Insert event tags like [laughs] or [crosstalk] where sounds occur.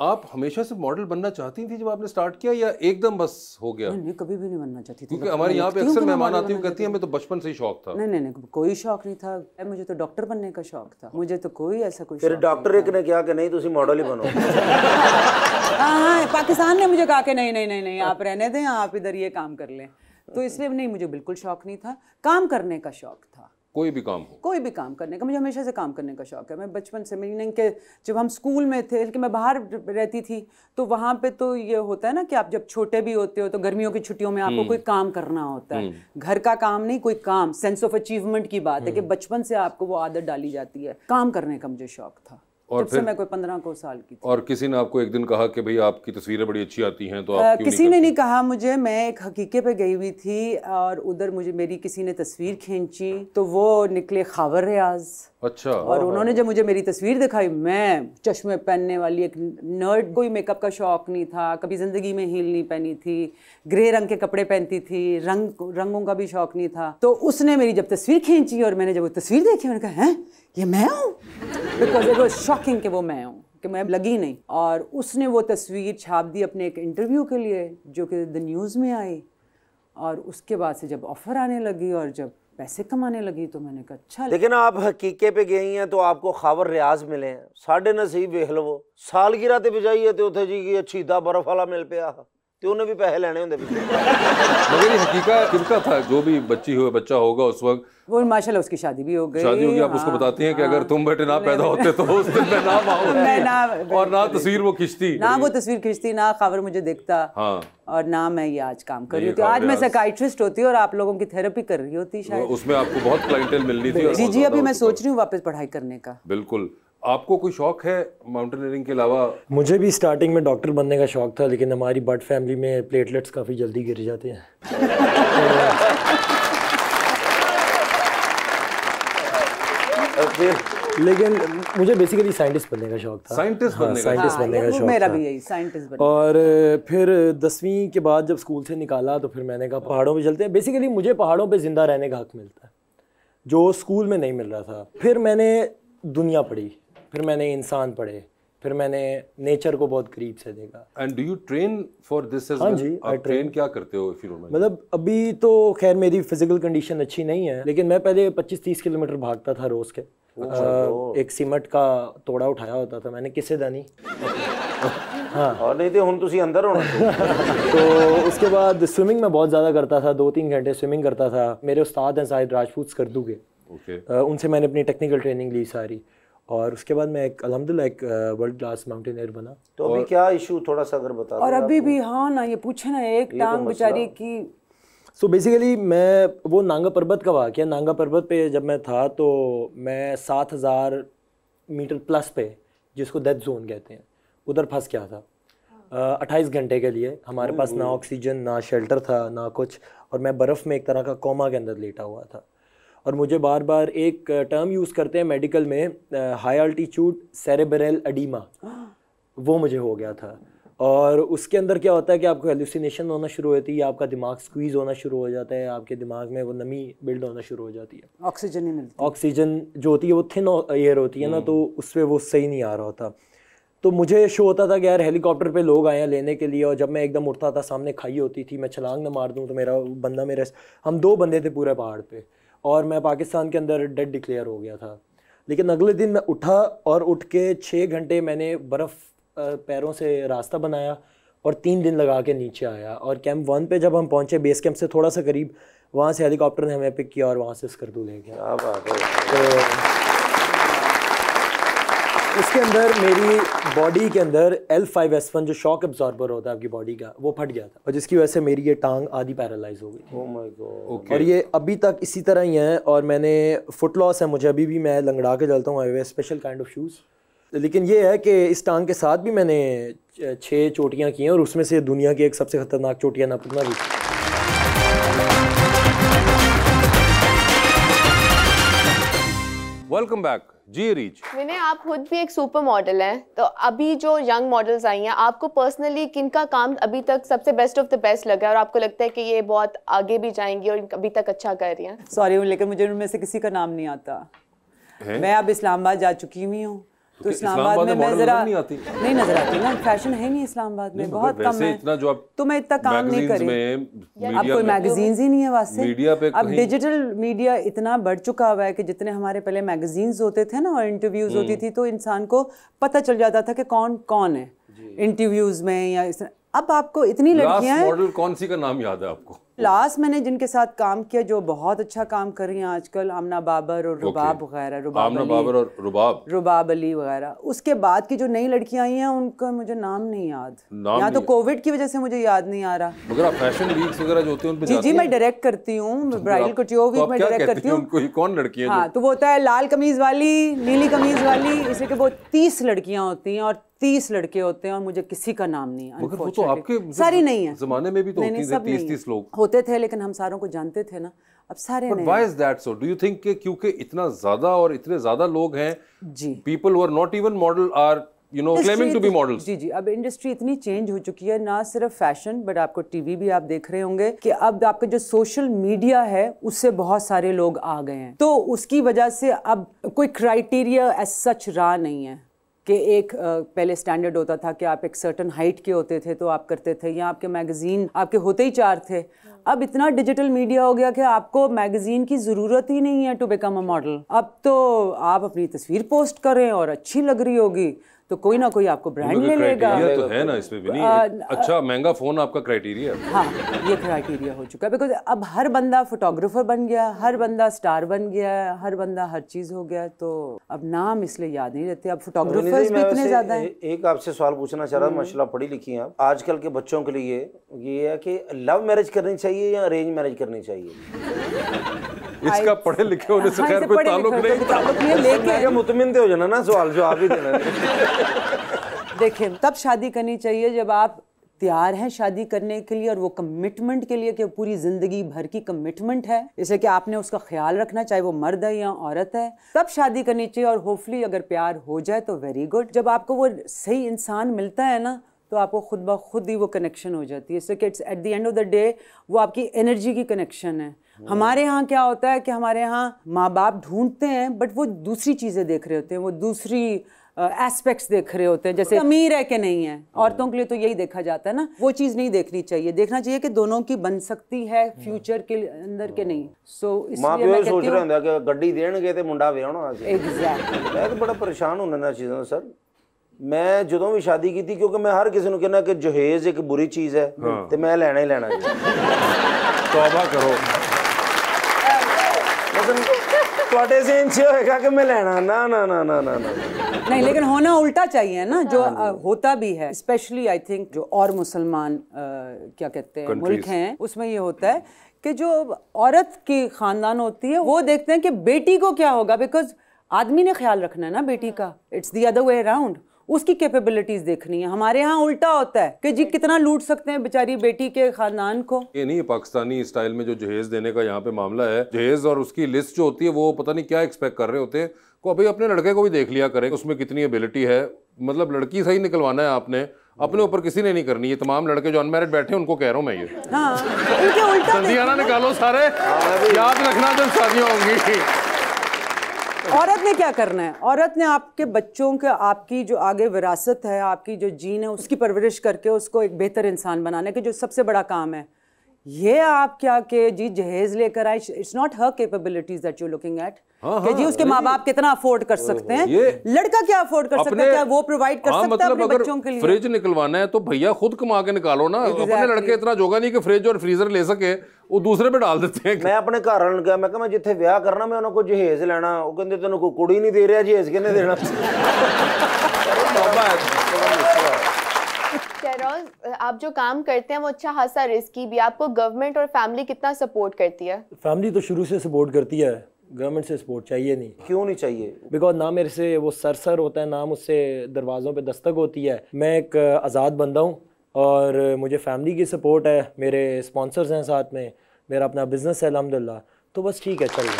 आप हमेशा से मॉडल बनना चाहती थी जब आपने स्टार्ट किया या एकदम बस हो गया नहीं, नहीं कभी भी नहीं बनना चाहती थी क्योंकि हमारे यहाँ पे अक्सर मेहमान आती हूँ कहती है हमें तो बचपन से ही शौक था नहीं नहीं नहीं कोई शौक नहीं था मुझे तो डॉक्टर बनने का शौक था मुझे तो कोई ऐसा कोई फिर डॉक्टर एक ने कहा कि नहीं तुम मॉडल ही बनो [laughs] हाँ, हाँ पाकिस्तान ने मुझे कहा कि नहीं नहीं नहीं नहीं आप रहने दें आप इधर ये काम कर लें तो इसलिए नहीं मुझे बिल्कुल शौक नहीं था काम करने का शौक था कोई भी काम हो कोई भी काम करने का मुझे हमेशा से काम करने का शौक है मैं बचपन से मीनिंग के जब हम स्कूल में थे लेकिन मैं बाहर रहती थी तो वहाँ पे तो ये होता है ना कि आप जब छोटे भी होते हो तो गर्मियों की छुट्टियों में आपको हम्म। कोई काम करना होता है हम्म। घर का काम नहीं कोई काम सेंस ऑफ अचीवमेंट की बात है कि हम्म। बचपन से आपको वो आदत डाली जाती है काम करने का मुझे शौक था और फिर मैं कोई पंद्रह को साल की और किसी ने आपको एक दिन कहा कि भाई आपकी तस्वीरें बड़ी अच्छी आती हैं तो आप किसी ने नहीं कहा मुझे मैं एक हकीके पे गई हुई थी और उधर मुझे मेरी किसी ने तस्वीर खींची तो वो निकले खावर रियाज़ अच्छा और उन्होंने जब मुझे मेरी तस्वीर दिखाई मैं चश्मे पहनने वाली एक नर्ड कोई मेकअप का शौक नहीं था कभी ज़िंदगी में हील नहीं पहनी थी ग्रे रंग के कपड़े पहनती थी रंग रंगों का भी शौक नहीं था तो उसने मेरी जब तस्वीर खींची और मैंने जब वो तस्वीर देखी मैंने कहा हैं ये मैं हूँ बिकॉज इट वॉज शॉकिंग कि वो मैं हूँ कि मैं लगी नहीं और उसने वो तस्वीर छाप दी अपने एक इंटरव्यू के लिए जो कि द न्यूज़ में आई और उसके बाद से जब ऑफ़र आने लगी और जब पैसे कमाने लगी तो मैंने कहा अच्छा लेकिन आप हकीके पे गई हैं तो आपको खावर रियाज मिले हैं साढ़े नसीब हलवो सालगिरह ते बजाई है तो उथे जी अच्छी दा बर्फ वाला मिल पाया तो उन्हें भी पैसे लेने होंगे मगर ये हकीका किरका था जो भी बच्ची हुए बच्चा होगा उस वक्त वो माशाल्लाह उसकी शादी भी हो गई शादी होगी आप उसको बताती हैं कि अगर तुम बेटे ना पैदा होते तो उस दिन मैं ना पाऊँ मैं ना- और ना तस्वीर वो खिंचती ना वो तस्वीर खींचती ना खबर मुझे देखता हाँ। और ना मैं ये आज काम कर रही ये आज मैं साइकाइट्रिस्ट होती और आप लोगों की थेरेपी कर रही होती शायद उसमें आपको बहुत क्लाइंटेल मिलनी थी जी जी अभी मैं सोच रही हूँ वापस पढ़ाई करने का बिल्कुल आपको कोई शौक है माउंटेनियरिंग के अलावा मुझे भी स्टार्टिंग में डॉक्टर बनने का शौक था लेकिन हमारी बर्ड फैमिली में प्लेटलेट्स काफ़ी जल्दी गिर जाते हैं [laughs] लेकिन मुझे बेसिकली साइंटिस्ट बनने का शौक था साइंटिस्ट हाँ, बनने का साइंटिस्ट हाँ, बनने का शौक मेरा भी यही साइंटिस्ट बनने और फिर दसवीं के बाद जब स्कूल से निकाला तो फिर मैंने कहा पहाड़ों पे चलते हैं बेसिकली मुझे पहाड़ों पे ज़िंदा रहने का हक मिलता है जो स्कूल में नहीं मिल रहा था फिर मैंने दुनिया पढ़ी फिर मैंने इंसान पढ़े फिर मैंने नेचर को बहुत करीब से देखा and do you train for this हाँ जी आप ट्रेन क्या करते हो इफ यू मतलब अभी तो खैर मेरी फिजिकल कंडीशन अच्छी नहीं है लेकिन मैं पहले 25-30 किलोमीटर भागता था रोज के oh आ, एक सीमेंट का तोड़ा उठाया होता था मैंने किसे दानी [laughs] हाँ और नहीं थे हूँ तुम अंदर होना [laughs] तो उसके बाद स्विमिंग मैं बहुत ज़्यादा करता था दो तीन घंटे स्विमिंग करता था मेरे उस्ताद हैं शायद राजपूत कर दूंगे उनसे मैंने अपनी टेक्निकल ट्रेनिंग ली सारी और उसके बाद मैं एक अलहमदिल्ला एक वर्ल्ड क्लास माउंटेनियर बना तो अभी क्या इशू थोड़ा सा अगर बता और अभी भी हाँ ना ये पूछे ना एक तो टांग बेचारी की सो so बेसिकली मैं वो नांगा पर्वत का वाक़ नांगा पर्वत पे जब मैं था तो मैं सात हज़ार मीटर प्लस पे जिसको डेथ जोन कहते हैं उधर फंस गया था अट्ठाईस घंटे के लिए हमारे पास ना ऑक्सीजन ना शेल्टर था ना कुछ और मैं बर्फ़ में एक तरह का कोमा के अंदर लेटा हुआ था और मुझे बार बार एक टर्म यूज़ करते हैं मेडिकल में हाई अल्टीट्यूड सेरेबरेल अडीमा वो मुझे हो गया था और उसके अंदर क्या होता है कि आपको एल्यूसिनेशन होना शुरू होती है आपका दिमाग स्क्वीज़ होना शुरू हो जाता है आपके दिमाग में वो नमी बिल्ड होना शुरू हो जाती है ऑक्सीजन ही मिलती ऑक्सीजन जो होती है वो थिन एयर होती है ना हम्म। तो उस पर वो सही नहीं आ रहा होता तो मुझे शो होता था कि यार हेलीकॉप्टर पे लोग आए हैं लेने के लिए और जब मैं एकदम उठता था सामने खाई होती थी मैं छलांग ना मार दूँ तो मेरा बंदा मेरे हम दो बंदे थे पूरे पहाड़ पे और मैं पाकिस्तान के अंदर डेड डिक्लेयर हो गया था लेकिन अगले दिन मैं उठा और उठ के छः घंटे मैंने बर्फ़ पैरों से रास्ता बनाया और तीन दिन लगा के नीचे आया और कैंप वन पे जब हम पहुँचे बेस कैंप से थोड़ा सा करीब वहाँ से हेलीकॉप्टर ने हमें पिक किया और वहाँ से स्कर्दू ले गया तो इसके अंदर मेरी बॉडी के अंदर एल फाइव एस वन जो शॉक एब्जॉर्बर होता है आपकी बॉडी का वो फट गया था और जिसकी वजह से मेरी ये टांग आधी पैरालाइज हो गई oh Okay. और ये अभी तक इसी तरह ही है और मैंने फुट लॉस है मुझे अभी भी मैं लंगड़ा के चलता हूँ स्पेशल काइंड ऑफ शूज़ लेकिन ये है कि इस टांग के साथ भी मैंने छः चोटियाँ की हैं और उसमें से दुनिया की एक सबसे ख़तरनाक चोटियाँ नापना भी वेलकम बैक जी रीच मैंने आप खुद भी एक सुपर मॉडल हैं तो अभी जो यंग मॉडल्स आई हैं आपको पर्सनली किनका काम अभी तक सबसे बेस्ट ऑफ द बेस्ट लगा और आपको लगता है कि ये बहुत आगे भी जाएंगी और अभी तक अच्छा कर रही हैं सॉरी लेकिन मुझे उनमें से किसी का नाम नहीं आता है? मैं अब इस्लामाबाद जा चुकी हुई हूँ तो इस्लामाबाद में मैं जरा नहीं आती नहीं नजर आती ना फैशन है नहीं इस्लामाबाद में बहुत कम है इतना जो आप तो मैं इतना काम नहीं कर रही अब कोई मैगजीन्स ही नहीं है वास्ते मीडिया पे अब डिजिटल मीडिया इतना बढ़ चुका हुआ है कि जितने हमारे पहले मैगजीन्स होते थे ना और इंटरव्यूज होती हम्म। थी तो इंसान को पता चल जाता था कि कौन कौन है इंटरव्यूज में या अब आपको इतनी लड़कियां हैं मॉडल कौन सी का नाम याद है आपको लास्ट मैंने जिनके साथ काम किया जो बहुत अच्छा काम कर रही हैं आजकल आमना बाबर और रुबाब वगैरह रुबाब बाबर और रुबाब रुबाब अली वगैरह उसके बाद की जो नई लड़कियां आई हैं उनका मुझे नाम नहीं याद नाम या तो कोविड की वजह से मुझे याद नहीं आ रहा मगर आप फैशन वीक्स वगैरह जो होते हैं जी जी मैं डायरेक्ट करती हूँ ब्राइडल कुटियो वीक में डायरेक्ट करती हूँ कौन लड़की है हाँ, तो वो होता है लाल कमीज वाली नीली कमीज वाली इसलिए वो तीस लड़कियाँ होती हैं और तीस लड़के होते हैं और मुझे किसी का नाम नहीं मगर वो तो आपके मतलब सारी नहीं है जमाने में भी तो होती नहीं, तीस तीस लोग होते थे लेकिन हम सारों को जानते थे ना अब सारे But why is that so do you think क्योंकि इतना ज्यादा और इतने ज्यादा लोग हैं जी people are not even model are you know claiming to be model जी जी अब इंडस्ट्री इतनी चेंज हो चुकी है ना सिर्फ फैशन बट आपको टीवी भी आप देख रहे होंगे कि अब आपका जो सोशल मीडिया है उससे बहुत सारे लोग आ गए हैं तो उसकी वजह से अब कोई क्राइटेरिया एज सच रहा नहीं है कि एक पहले स्टैंडर्ड होता था कि आप एक सर्टन हाइट के होते थे तो आप करते थे या आपके मैगज़ीन आपके होते ही चार थे अब इतना डिजिटल मीडिया हो गया कि आपको मैगज़ीन की ज़रूरत ही नहीं है टू बिकम अ मॉडल अब तो आप अपनी तस्वीर पोस्ट करें और अच्छी लग रही होगी तो कोई ना कोई आपको ब्रांड ले लेगा ले तो है ना इसमें भी नहीं आ, अच्छा महंगा फोन आपका क्राइटेरिया हाँ ये क्राइटेरिया हो चुका है बिकॉज अब हर बंदा फोटोग्राफर बन गया हर बंदा स्टार बन गया हर बंदा हर चीज हो गया तो अब नाम इसलिए याद नहीं रहते अब फोटोग्राफर भी इतने ज्यादा है एक आपसे सवाल पूछना चाह रहा हूँ हम्म। पढ़ी लिखी है आजकल के बच्चों के लिए ये है कि लव मैरिज करनी चाहिए या अरेंज मैरिज करनी चाहिए इसका पढ़े लिखे होने से हाँ, खैर कोई ताल्लुक नहीं लेकिन मुतमिन हो जाना ना सवाल जो आप ही देना देखिए तब शादी करनी चाहिए जब आप तैयार हैं शादी करने के लिए और वो कमिटमेंट के लिए कि पूरी ज़िंदगी भर की कमिटमेंट है इसलिए कि आपने उसका ख्याल रखना चाहे वो मर्द है या औरत है तब शादी करनी चाहिए और होपफुली अगर प्यार हो जाए तो वेरी गुड जब आपको वो सही इंसान मिलता है ना तो आपको खुद ब खुद ही वो कनेक्शन हो जाती है सो कि it's at the end of the day वो आपकी एनर्जी की कनेक्शन है hmm. हमारे यहाँ क्या होता है कि हमारे यहाँ माँ बाप ढूंढते हैं बट वो दूसरी चीज़ें देख रहे होते हैं वो दूसरी एस्पेक्ट्स uh, देख रहे होते हैं जैसे मतलब अमीर है कि नहीं है hmm. औरतों के लिए तो यही देखा जाता है ना वो चीज़ नहीं देखनी चाहिए देखना चाहिए कि दोनों की बन सकती है फ्यूचर hmm. के अंदर के नहीं सो so, मां प्यो सोच रहे कि गड्डी देंगे तो मुंडा ਵਿਆਹਣਾ एग्जैक्ट मैं तो बड़ा परेशान हूँ ਹੁੰਦਾ चीजों ਚੀਜ਼ਾਂ मैं जो भी शादी की क्योंकि मैं हर किसी ना ना ना ना ना नहीं ना जो हाँ। होता भी है स्पेशली आई थिंक जो और मुसलमान क्या कहते हैं मुल्क उसमें ये होता है कि जो औरत की खानदान होती है वो देखते हैं कि बेटी को क्या होगा बिकॉज आदमी ने ख्याल रखना है ना बेटी का it's the other way around उसकी कैपेबिलिटीज देखनी है हमारे यहाँ उल्टा होता है कि जी कितना लूट सकते हैं बेचारी बेटी के खानदान को ये नहीं पाकिस्तानी स्टाइल में जो जहेज देने का यहाँ पे मामला है जहेज और उसकी लिस्ट जो होती है वो पता नहीं क्या एक्सपेक्ट कर रहे होते हैं को अभी अपने लड़के को भी देख लिया करें उसमें कितनी एबिलिटी है मतलब लड़की सही निकलवाना है आपने अपने ऊपर किसी ने नहीं करनी ये तमाम लड़के जो अनमेरिड बैठे उनको कह रहा हूँ मैं ये हाँ, उल्टा निकालो सारे हाँ, याद रखना जब शादियाँ होंगी औरत ने क्या करना है औरत ने आपके बच्चों के आपकी जो आगे विरासत है आपकी जो जीन है उसकी परवरिश करके उसको एक बेहतर इंसान बनाने के जो सबसे बड़ा काम है ये आप क्या के जी जहेज लेकर आए it's not her capabilities that you looking at कि जी हाँ, उसके माँ बाप कितना अफोर्ड कर सकते हैं लड़का क्या अफोर्ड कर सकता है क्या वो प्रोवाइड कर हाँ, सकता मतलब है अपने बच्चों के लिए फ्रिज निकलवाना है तो भैया खुद कमा के निकालो ना exactly. अपने लड़के इतना जोगा नहीं कि फ्रिज और फ्रीजर ले सके वो दूसरे पे डाल देते हैं मैं अपने घर ਵਾਲਿਆਂ गया मैं, ਮੈਂ ਕਿਹਾ ਮੈਂ ਜਿੱਥੇ ਵਿਆਹ ਕਰਨਾ जहेज लेना ਕੋਲ ਜਹੇਜ਼ ਲੈਣਾ ਉਹ ਕਹਿੰਦੇ ਤੈਨੂੰ ਕੋਈ ਕੁੜੀ ਨਹੀਂ ਦੇ ਰਿਹਾ आप जो काम करते हैं वो अच्छा खासा रिस्की भी आपको गवर्नमेंट और फैमिली कितना सपोर्ट करती है फैमिली तो शुरू से सपोर्ट करती है गवर्नमेंट से सपोर्ट चाहिए नहीं क्यों नहीं चाहिए बिकॉज ना मेरे से वो सरसर होता है ना मुझसे दरवाज़ों पे दस्तक होती है मैं एक आज़ाद बंदा हूँ और मुझे फैमिली की सपोर्ट है मेरे स्पॉन्सर्स हैं साथ में मेरा अपना बिजनेस है अलहमदिल्ला तो बस ठीक है चल